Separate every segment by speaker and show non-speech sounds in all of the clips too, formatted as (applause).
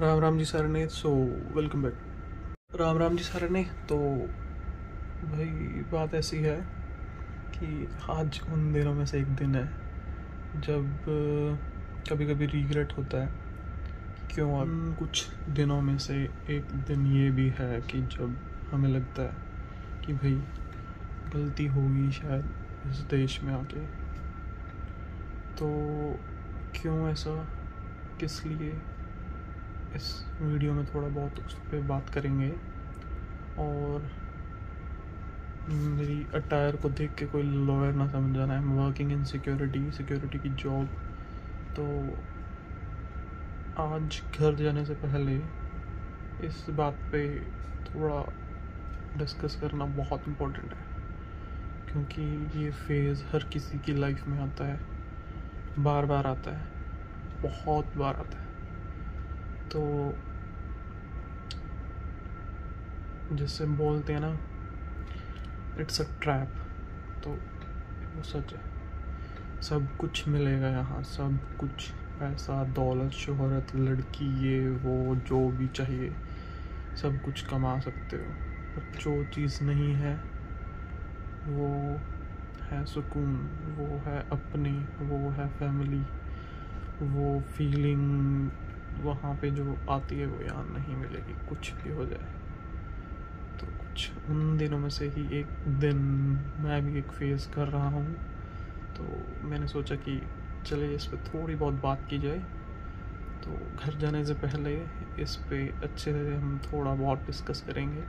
Speaker 1: Ram Ram ji sir ने so welcome back Ram Ram ji sir ने तो भाई बात ऐसी है कि आज उन दिनों में से एक दिन है जब कभी कभी रिग्रेट होता है क्यों अब हम्म। कुछ दिनों में से एक दिन ये भी है कि जब हमें लगता है कि भाई गलती होगी शायद इस देश में आके तो क्यों ऐसा किस लिए इस वीडियो में थोड़ा बहुत उस पर बात करेंगे और मेरी अटायर को देख के कोई लॉयर ना समझ जाना है वर्किंग इन सिक्योरिटी सिक्योरिटी की जॉब तो आज घर जाने से पहले इस बात पे थोड़ा डिस्कस करना बहुत इम्पोर्टेंट है क्योंकि ये फेज़ हर किसी की लाइफ में आता है बार बार आता है बहुत बार आता है तो जिससे बोलते हैं ना इट्स अ ट्रैप तो वो सच है सब कुछ मिलेगा यहाँ सब कुछ पैसा दौलत शोहरत लड़की ये वो जो भी चाहिए सब कुछ कमा सकते हो पर जो चीज़ नहीं है वो है सुकून वो है अपने वो है फैमिली वो फीलिंग वहाँ पे जो आती है वो यहाँ नहीं मिलेगी कुछ भी हो जाए तो कुछ उन दिनों में से ही एक दिन मैं भी एक फेस कर रहा हूँ तो मैंने सोचा कि चले इस पर थोड़ी बहुत बात की जाए तो घर जाने से पहले इस पर अच्छे से हम थोड़ा बहुत डिस्कस करेंगे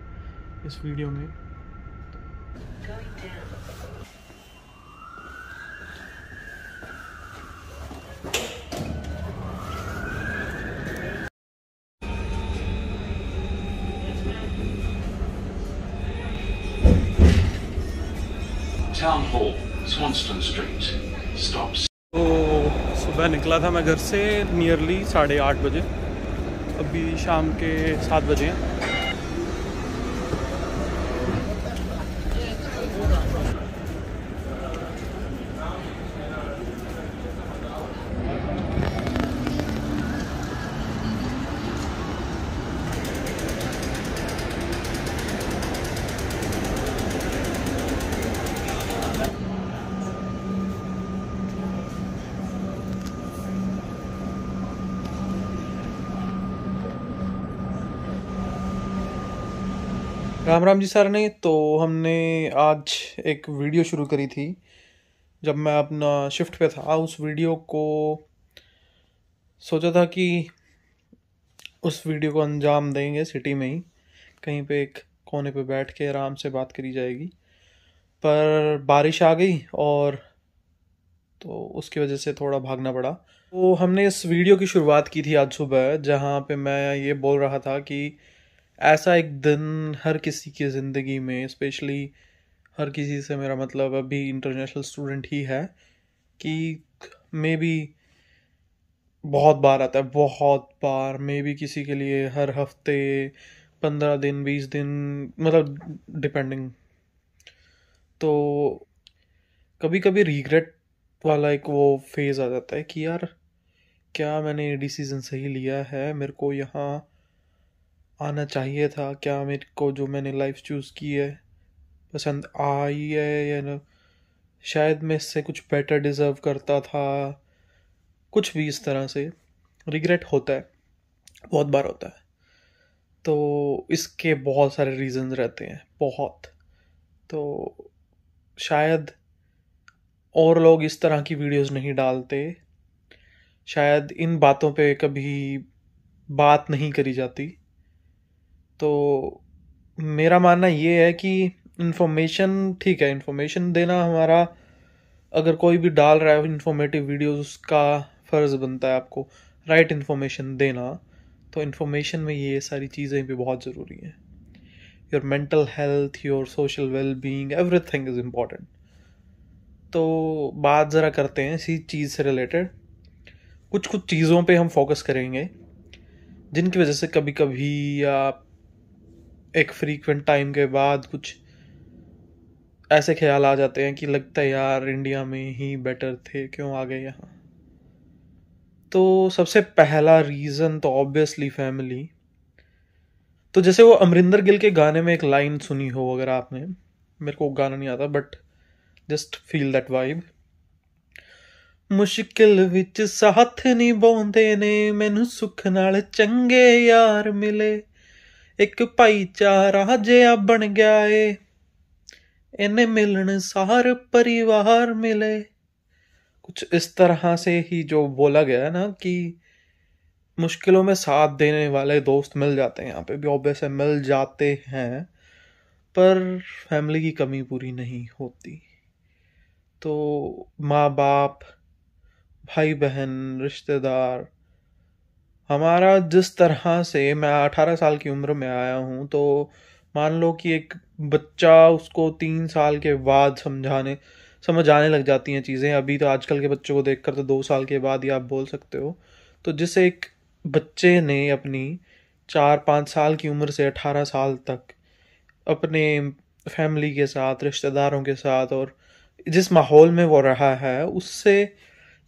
Speaker 1: इस वीडियो में Town Hall, Swanston Street. Stops. तो सुबह निकला था मैं घर से नियरली साढ़े आठ बजे अभी शाम के सात बजे हैं
Speaker 2: राम राम जी सर ने तो हमने आज एक वीडियो शुरू करी थी जब मैं अपना शिफ्ट पे था उस वीडियो को सोचा था कि उस वीडियो को अंजाम देंगे सिटी में ही कहीं पे एक कोने पे बैठ के आराम से बात करी जाएगी पर बारिश आ गई और तो उसकी वजह से थोड़ा भागना पड़ा तो हमने इस वीडियो की शुरुआत की थी आज सुबह जहाँ पे मैं ये बोल रहा था कि ऐसा एक दिन हर किसी की ज़िंदगी में स्पेशली हर किसी से मेरा मतलब अभी इंटरनेशनल स्टूडेंट ही है कि मे बी बहुत बार आता है बहुत बार मे बी किसी के लिए हर हफ्ते पंद्रह दिन बीस दिन मतलब डिपेंडिंग तो कभी कभी रिग्रेट वाला एक वो फेज़ आ जाता है कि यार क्या मैंने डिसीज़न सही लिया है मेरे को यहाँ आना चाहिए था क्या मेरे को जो मैंने लाइफ चूज़ की है पसंद आई है या न शायद मैं इससे कुछ बेटर डिज़र्व करता था कुछ भी इस तरह से रिग्रेट होता है बहुत बार होता है तो इसके बहुत सारे रीज़न रहते हैं बहुत तो शायद और लोग इस तरह की वीडियोस नहीं डालते शायद इन बातों पे कभी बात नहीं करी जाती तो मेरा मानना ये है कि इन्फॉर्मेशन ठीक है इन्फॉर्मेशन देना हमारा अगर कोई भी डाल रहा है इन्फॉर्मेटिव वीडियोस उसका फ़र्ज़ बनता है आपको राइट इन्फॉर्मेशन देना तो इन्फॉर्मेशन में ये सारी चीज़ें भी बहुत ज़रूरी हैं your mental health your social well being everything is important तो बात ज़रा करते हैं इसी चीज़ से रिलेटेड कुछ कुछ चीज़ों पे हम फोकस करेंगे जिनकी वजह से कभी कभी आप एक फ्रीक्वेंट टाइम के बाद कुछ ऐसे ख्याल आ जाते हैं कि लगता है यार इंडिया में ही बेटर थे क्यों आ गए यहाँ तो सबसे पहला रीज़न तो ऑब्वियसली फैमिली तो जैसे वो अमरिंदर गिल के गाने में एक लाइन सुनी हो अगर आपने मेरे को गाना नहीं आता but just feel that vibe ਮੁਸ਼ਕਿਲ ਵਿੱਚ ਸਾਥ ਨਿਭਾਉਂਦੇ ਨੇ ਮੈਨੂੰ ਸੁੱਖ ਨਾਲ ਚੰਗੇ ਯਾਰ ਮਿਲੇ एक भाईचारा ਜਿਹਾ बन गया ਏ इन्हें मिलन सार परिवार मिले कुछ इस तरह से ही जो बोला गया है ना कि मुश्किलों में साथ देने वाले दोस्त मिल जाते हैं यहाँ पे भी ऑब्वियस है मिल जाते हैं पर फैमिली की कमी पूरी नहीं होती तो माँ बाप भाई बहन रिश्तेदार हमारा जिस तरह से मैं अठारह साल की उम्र में आया हूँ तो मान लो कि एक बच्चा उसको तीन साल के बाद समझाने समझ आने लग जाती हैं चीज़ें अभी तो आजकल के बच्चों को देखकर तो दो साल के बाद ही आप बोल सकते हो तो जिस एक बच्चे ने अपनी चार पाँच साल की उम्र से अठारह साल तक अपने फैमिली के साथ रिश्तेदारों के साथ और जिस माहौल में वो रहा है उससे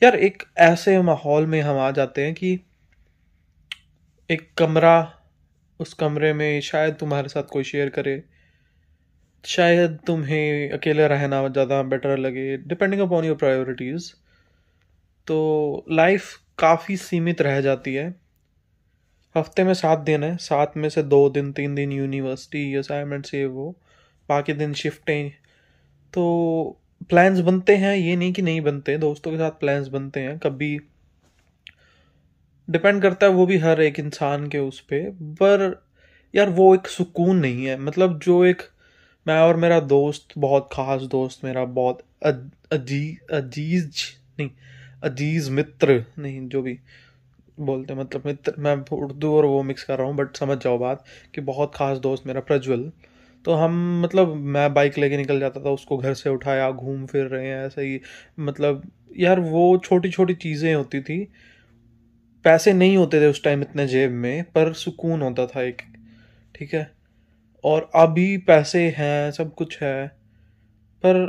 Speaker 2: यार एक ऐसे माहौल में हम आ जाते हैं कि एक कमरा उस कमरे में शायद तुम्हारे साथ कोई शेयर करे शायद तुम्हें अकेले रहना ज़्यादा बेटर लगे डिपेंडिंग अपॉन योर प्रायोरिटीज़ तो लाइफ काफ़ी सीमित रह जाती है हफ्ते में सात दिन है सात में से दो दिन तीन दिन यूनिवर्सिटी असाइनमेंट्स ये वो बाकी दिन शिफ्टें तो प्लान्स बनते हैं ये नहीं कि नहीं बनते दोस्तों के साथ प्लान्स बनते हैं कभी डिपेंड करता है वो भी हर एक इंसान के उस पर पर यार वो एक सुकून नहीं है मतलब जो एक मैं और मेरा दोस्त बहुत ख़ास दोस्त मेरा बहुत अजी अजीज नहीं अजीज मित्र नहीं जो भी बोलते मतलब मित्र मैं उर्दू और वो मिक्स कर रहा हूँ बट समझ जाओ बात कि बहुत ख़ास दोस्त मेरा प्रज्वल तो हम मतलब मैं बाइक लेके निकल जाता था उसको घर से उठाया घूम फिर रहे हैं ऐसे ही मतलब यार वो छोटी छोटी चीज़ें होती थी पैसे नहीं होते थे उस टाइम इतने जेब में पर सुकून होता था एक ठीक है और अभी पैसे हैं सब कुछ है पर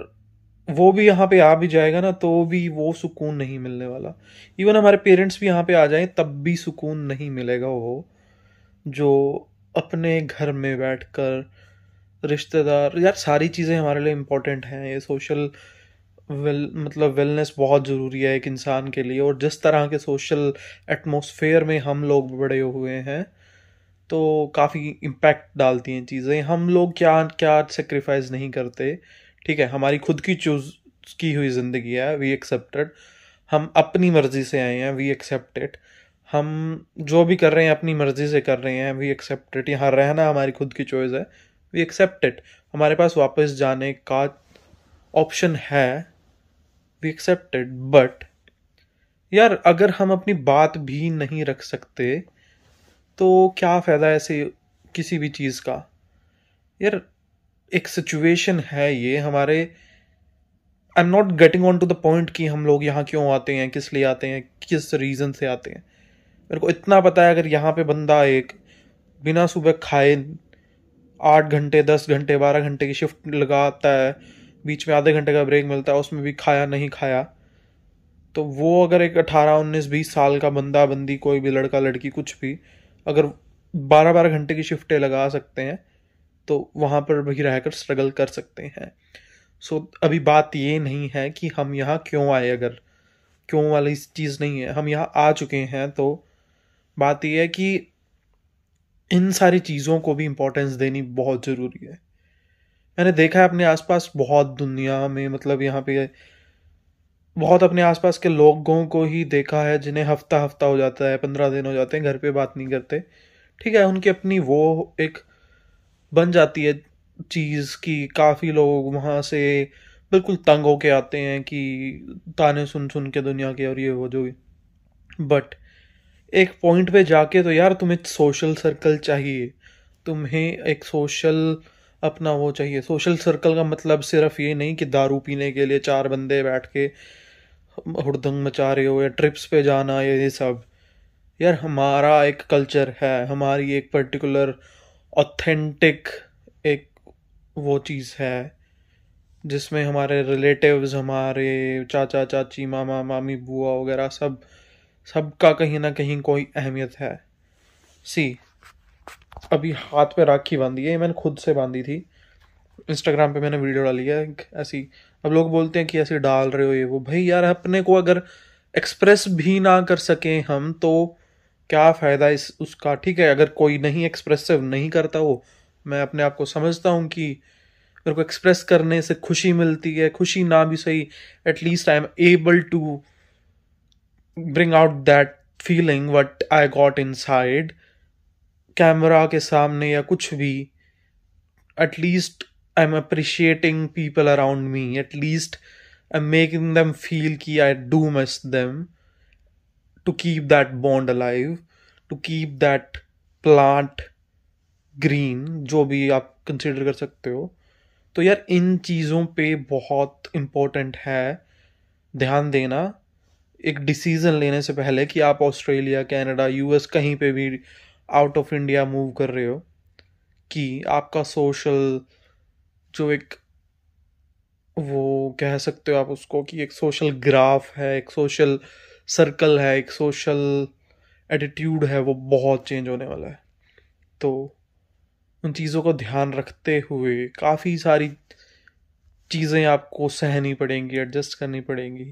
Speaker 2: वो भी यहाँ पे आ भी जाएगा ना तो भी वो सुकून नहीं मिलने वाला इवन हमारे पेरेंट्स भी यहाँ पे आ जाएं तब भी सुकून नहीं मिलेगा वो जो अपने घर में बैठ कर रिश्तेदार यार सारी चीज़ें हमारे लिए इम्पोर्टेंट हैं ये सोशल वेल मतलब वेलनेस बहुत ज़रूरी है एक इंसान के लिए और जिस तरह के सोशल एटमोसफेयर में हम लोग बड़े हुए हैं तो काफ़ी इम्पैक्ट डालती हैं चीज़ें हम लोग क्या क्या सेक्रीफाइस नहीं करते ठीक है हमारी खुद की चूज़ की हुई ज़िंदगी है वी एक्सेप्टेड हम अपनी मर्ज़ी से आए हैं वी एक्सेप्टेड हम जो भी कर रहे हैं अपनी मर्ज़ी से कर रहे हैं वी एक्सेप्टेड यहाँ रहना हमारी खुद की चॉइस है वी एक्सेप्टेड हमारे पास वापस जाने का ऑप्शन है बी एक्सेप्टेड बट यार अगर हम अपनी बात भी नहीं रख सकते तो क्या फ़ायदा ऐसे किसी भी चीज़ का यार एक सिचुएशन है ये हमारे I am not getting on to the point कि हम लोग यहाँ क्यों आते हैं किस लिए आते हैं किस रीज़न से आते हैं मेरे को इतना पता है अगर यहाँ पे बंदा एक बिना सुबह खाए आठ घंटे दस घंटे बारह घंटे की शिफ्ट लगाता है बीच में आधे घंटे का ब्रेक मिलता है उसमें भी खाया नहीं खाया तो वो अगर एक अठारह उन्नीस बीस साल का बंदा बंदी कोई भी लड़का लड़की कुछ भी अगर बारह बारह घंटे की शिफ्टें लगा सकते हैं तो वहाँ पर भी रहकर स्ट्रगल कर सकते हैं सो so, अभी बात ये नहीं है कि हम यहाँ क्यों आए अगर क्यों वाली चीज़ नहीं है हम यहाँ आ चुके हैं तो बात यह है कि इन सारी चीज़ों को भी इम्पोर्टेंस देनी बहुत ज़रूरी है मैंने देखा है अपने आसपास बहुत दुनिया में मतलब यहाँ पे बहुत अपने आसपास के लोगों को ही देखा है जिन्हें हफ्ता हफ्ता हो जाता है पंद्रह दिन हो जाते हैं घर पे बात नहीं करते ठीक है उनकी अपनी वो एक बन जाती है चीज़ की काफ़ी लोग वहाँ से बिल्कुल तंग होके आते हैं कि ताने सुन सुन के दुनिया के और ये वो जो बट एक पॉइंट पे जाके तो यार तुम्हें सोशल सर्कल चाहिए तुम्हें एक सोशल अपना वो चाहिए सोशल सर्कल का मतलब सिर्फ ये नहीं कि दारू पीने के लिए चार बंदे बैठ के हड़दंग मचा रहे हो या ट्रिप्स पे जाना ये सब यार हमारा एक कल्चर है हमारी एक पर्टिकुलर ऑथेंटिक एक वो चीज़ है जिसमें हमारे रिलेटिव्स हमारे चाचा चाची मामा मामी बुआ वगैरह सब सबका कहीं ना कहीं कोई अहमियत है सी अभी हाथ पे राखी बांधी है ये मैंने खुद से बांधी थी इंस्टाग्राम पे मैंने वीडियो डाली है ऐसी अब लोग बोलते हैं कि ऐसे डाल रहे हो ये वो भाई यार अपने को अगर एक्सप्रेस भी ना कर सकें हम तो क्या फ़ायदा इस उसका ठीक है अगर कोई नहीं एक्सप्रेसिव नहीं करता हो मैं अपने आप को समझता हूँ कि मेरे को एक्सप्रेस करने से खुशी मिलती है खुशी ना भी सही at least I am able to bring out that feeling what I got inside camera के सामने या कुछ भी at least I am appreciating people around me at least I am making them feel कि I do miss them to keep that bond alive to keep that plant green जो भी आप consider कर सकते हो तो यार इन चीज़ों पे बहुत इम्पोर्टेंट है ध्यान देना एक डिसीज़न लेने से पहले कि आप ऑस्ट्रेलिया कनाडा यूएस कहीं पे भी आउट ऑफ इंडिया मूव कर रहे हो कि आपका सोशल जो एक वो कह सकते हो आप उसको कि एक सोशल ग्राफ है एक सोशल सर्कल है एक सोशल एटीट्यूड है वो बहुत चेंज होने वाला है तो उन चीज़ों को ध्यान रखते हुए काफ़ी सारी चीज़ें आपको सहनी पड़ेंगी एडजस्ट करनी पड़ेंगी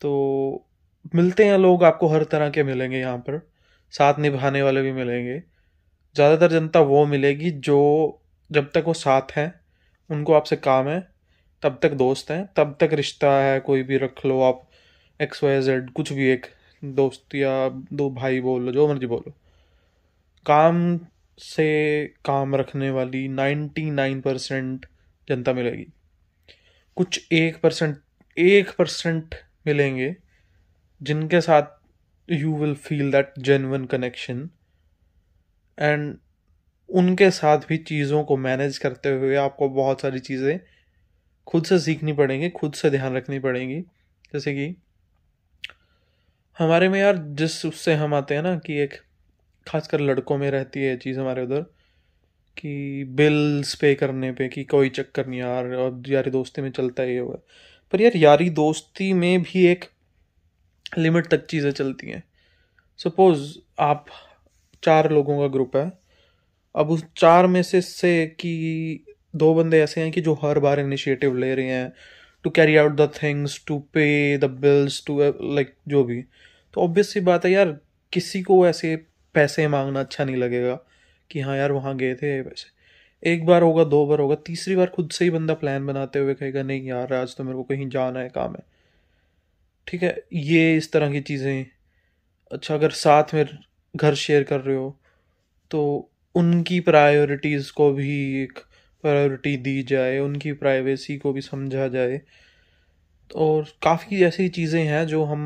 Speaker 2: तो मिलते हैं लोग आपको हर तरह के मिलेंगे यहाँ पर साथ निभाने वाले भी मिलेंगे ज़्यादातर जनता वो मिलेगी जो जब तक वो साथ हैं उनको आपसे काम है तब तक दोस्त हैं तब तक रिश्ता है कोई भी रख लो आप एक्स वाई जेड कुछ भी एक दोस्त या दो भाई बोलो जो मर्जी बोलो काम से काम रखने वाली नाइन्टी नाइन परसेंट जनता मिलेगी कुछ एक परसेंट एक परसेंट मिलेंगे जिनके साथ you will feel that genuine connection and उनके साथ भी चीज़ों को मैनेज करते हुए आपको बहुत सारी चीज़ें खुद से सीखनी पड़ेंगी खुद से ध्यान रखनी पड़ेंगी जैसे कि हमारे में यार जिस उससे हम आते हैं ना कि एक खासकर लड़कों में रहती है चीज़ हमारे उधर कि बिल्स पे करने पे कि कोई चक्कर नहीं यार और यारी दोस्ती में चलता ही होगा पर यार यारी दोस्ती में भी एक लिमिट तक चीज़ें चलती हैं सपोज़ आप चार लोगों का ग्रुप है अब उस चार में से से कि दो बंदे ऐसे हैं कि जो हर बार इनिशिएटिव ले रहे हैं to carry out the things to pay the bills to like जो भी तो ऑब्वियस सी बात है यार किसी को ऐसे पैसे मांगना अच्छा नहीं लगेगा कि हाँ यार वहाँ गए थे पैसे एक बार होगा दो बार होगा तीसरी बार खुद से ही बंदा प्लान बनाते हुए कहेगा नहीं यार आज तो मेरे को कहीं जाना है काम है ठीक है ये इस तरह की चीज़ें अच्छा अगर साथ में घर शेयर कर रहे हो तो उनकी प्रायोरिटीज़ को भी एक प्रायोरिटी दी जाए उनकी प्राइवेसी को भी समझा जाए और काफ़ी ऐसी चीज़ें हैं जो हम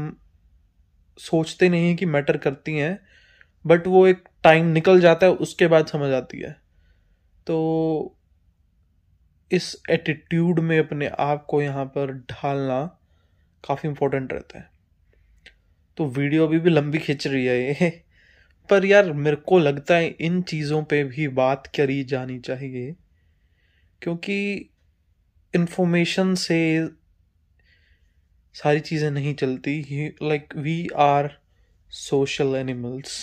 Speaker 2: सोचते नहीं हैं कि मैटर करती हैं बट वो एक टाइम निकल जाता है उसके बाद समझ आती है तो इस एटीट्यूड में अपने आप को यहाँ पर ढालना काफ़ी इम्पोर्टेंट रहता है तो वीडियो अभी भी लंबी खिंच रही है ये (laughs) पर यार मेरे को लगता है इन चीज़ों पे भी बात करी जानी चाहिए क्योंकि इन्फॉर्मेशन से सारी चीज़ें नहीं चलती like we are social animals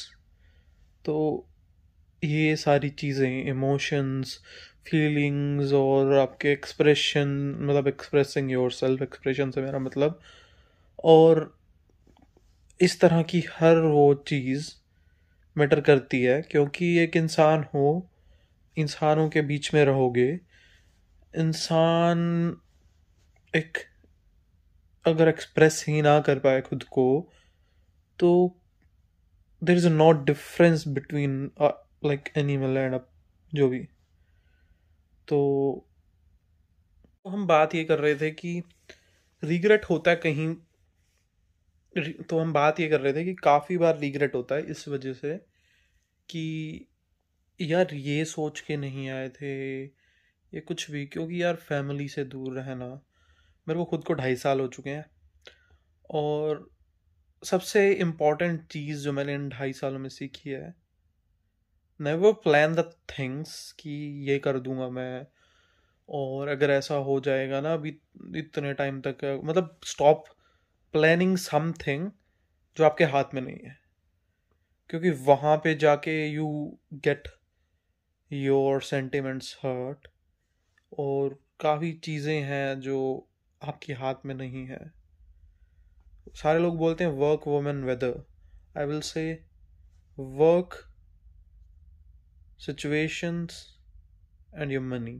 Speaker 2: तो ये सारी चीज़ें इमोशंस फीलिंग्स और आपके एक्सप्रेशन मतलब एक्सप्रेसिंग योर सेल्फ एक्सप्रेशन से मेरा मतलब और इस तरह की हर वो चीज़ मैटर करती है क्योंकि एक इंसान हो इंसानों के बीच में रहोगे इंसान एक अगर एक्सप्रेस ही ना कर पाए खुद को तो there is not difference between like animal and जो भी तो हम बात ये कर रहे थे कि रिग्रेट होता है कहीं तो हम बात ये कर रहे थे कि काफ़ी बार रिग्रेट होता है इस वजह से कि यार ये सोच के नहीं आए थे ये कुछ भी क्योंकि यार फैमिली से दूर रहना मेरे को खुद को ढाई साल हो चुके हैं और सबसे इम्पॉर्टेंट चीज़ जो मैंने इन ढाई सालों में सीखी है नेवर प्लान द थिंग्स कि ये कर दूंगा मैं और अगर ऐसा हो जाएगा ना अभी इतने टाइम तक मतलब स्टॉप प्लानिंग समथिंग जो आपके हाथ में नहीं है क्योंकि वहाँ पे जाके you get your sentiments hurt और काफ़ी चीज़ें हैं जो आपके हाथ में नहीं है सारे लोग बोलते हैं work women whether I will say work situations and your money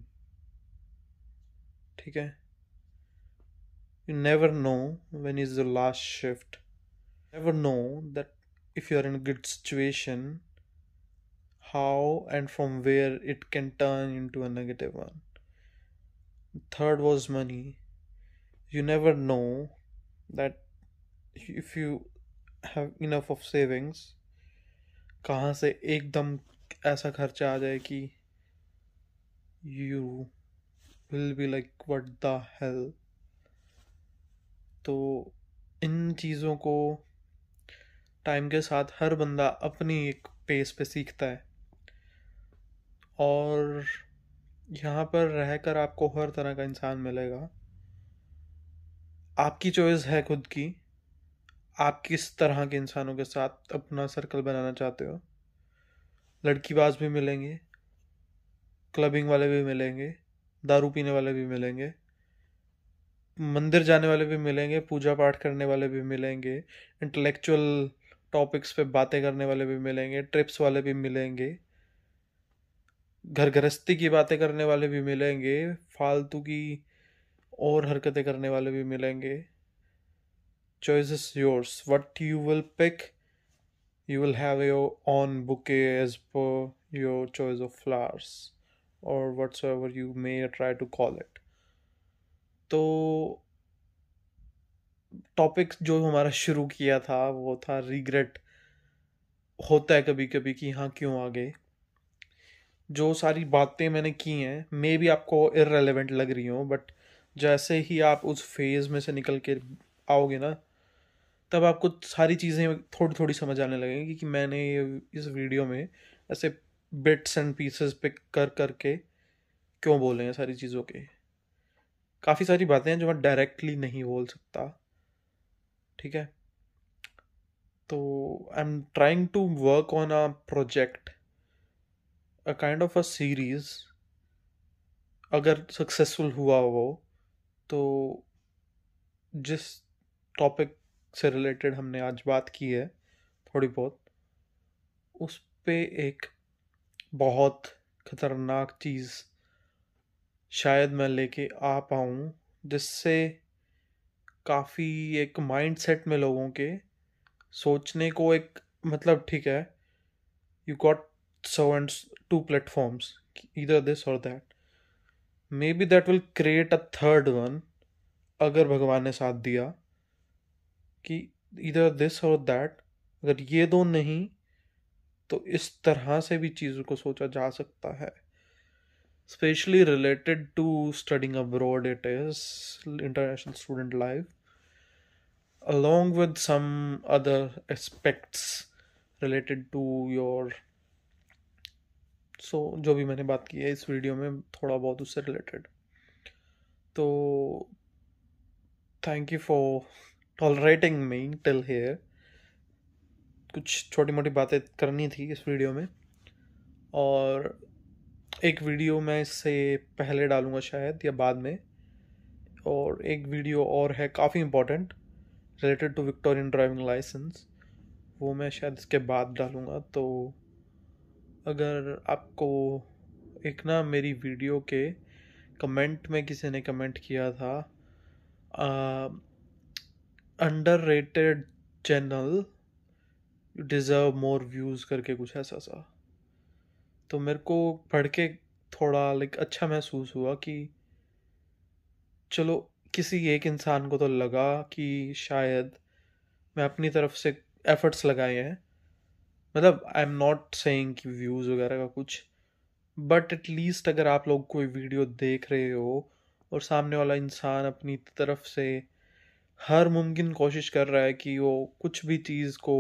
Speaker 2: ठीक है you never know when is the last shift never know that if you are in a good situation how and from where it can turn into a negative one third was money you never know that if you have enough of savings कहाँ से एकदम ऐसा खर्चा आ जाए कि you will be like what the hell तो इन चीज़ों को टाइम के साथ हर बंदा अपनी एक पेस पे सीखता है और यहाँ पर रहकर आपको हर तरह का इंसान मिलेगा आपकी चॉइस है खुद की आप किस तरह के इंसानों के साथ अपना सर्कल बनाना चाहते हो लड़कीबाज भी मिलेंगे क्लबिंग वाले भी मिलेंगे दारू पीने वाले भी मिलेंगे मंदिर जाने वाले भी मिलेंगे पूजा पाठ करने वाले भी मिलेंगे इंटेलेक्चुअल टॉपिक्स पे बातें करने वाले भी मिलेंगे ट्रिप्स वाले भी मिलेंगे घर गृहस्थी की बातें करने वाले भी मिलेंगे फालतू की और हरकतें करने वाले भी मिलेंगे choice yours what you will pick you will have your own bouquet as per your choice of flowers or whatsoever you may try to call it तो टॉपिक जो हमारा शुरू किया था वो था रिग्रेट होता है कभी कभी कि हाँ क्यों आ गए जो सारी बातें मैंने की हैं मे भी आपको इरेलीवेंट लग रही हो बट जैसे ही आप उस फेज़ में से निकल के आओगे ना तब आपको सारी चीज़ें थोड़ी थोड़ी समझ आने लगेंगी कि मैंने इस वीडियो में ऐसे बिट्स एंड पीसेस पिक कर कर के क्यों बोले हैं सारी चीज़ों के काफ़ी सारी बातें हैं जो मैं डायरेक्टली नहीं बोल सकता ठीक है तो I am trying to work on a project a kind of a series अगर सक्सेसफुल हुआ वो तो जिस टॉपिक से रिलेटेड हमने आज बात की है थोड़ी बहुत उस पर एक बहुत ख़तरनाक चीज़ शायद मैं लेके आ पाऊँ जिससे काफ़ी एक माइंड सेट में लोगों के सोचने को एक मतलब ठीक है you got so and two platforms इधर दिस और that maybe that will create a third one अगर भगवान ने साथ दिया कि इधर दिस और दैट अगर ये दो नहीं तो इस तरह से भी चीज़ों को सोचा जा सकता है specially related to studying abroad it is international student life along with some other aspects related to your so जो भी मैंने बात की है इस वीडियो में थोड़ा बहुत उससे रिलेटेड तो thank you for tolerating me till here कुछ छोटी मोटी बातें करनी थी इस वीडियो में और एक वीडियो मैं इससे पहले डालूँगा शायद या बाद में और एक वीडियो और है काफ़ी important related to Victorian driving licence वो मैं शायद इसके बाद डालूँगा तो अगर आपको एक ना मेरी वीडियो के कमेंट में किसी ने कमेंट किया था आ, underrated channel deserve more views करके कुछ ऐसा सा तो मेरे को पढ़ के थोड़ा लाइक अच्छा महसूस हुआ कि चलो किसी एक इंसान को तो लगा कि शायद मैं अपनी तरफ से एफर्ट्स लगाए हैं मतलब आई एम नॉट सेइंग कि व्यूज़ वगैरह का कुछ बट एटलीस्ट अगर आप लोग कोई वीडियो देख रहे हो और सामने वाला इंसान अपनी तरफ से हर मुमकिन कोशिश कर रहा है कि वो कुछ भी चीज़ को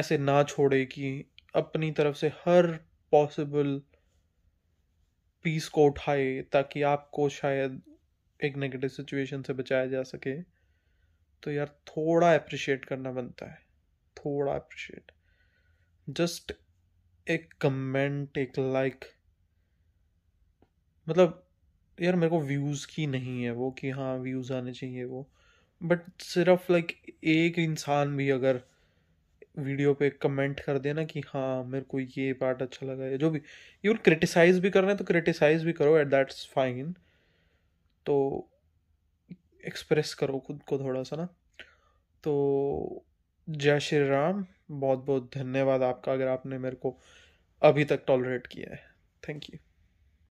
Speaker 2: ऐसे ना छोड़े कि अपनी तरफ से हर पॉसिबल पीस को उठाए ताकि आपको शायद एक नेगेटिव सिचुएशन से बचाया जा सके तो यार थोड़ा अप्रिशिएट करना बनता है थोड़ा अप्रिशिएट जस्ट एक कमेंट एक लाइक like, मतलब यार मेरे को व्यूज़ की नहीं है वो कि हाँ व्यूज़ आने चाहिए वो बट सिर्फ लाइक एक इंसान भी अगर वीडियो पे कमेंट कर देना कि हाँ मेरे को ये पार्ट अच्छा लगा है जो भी यू क्रिटिसाइज भी कर रहे हैं तो क्रिटिसाइज भी करो एट दैट्स फाइन तो एक्सप्रेस करो खुद को थोड़ा सा ना तो जय श्री राम बहुत बहुत धन्यवाद आपका अगर आपने मेरे को अभी तक टॉलरेट किया है थैंक यू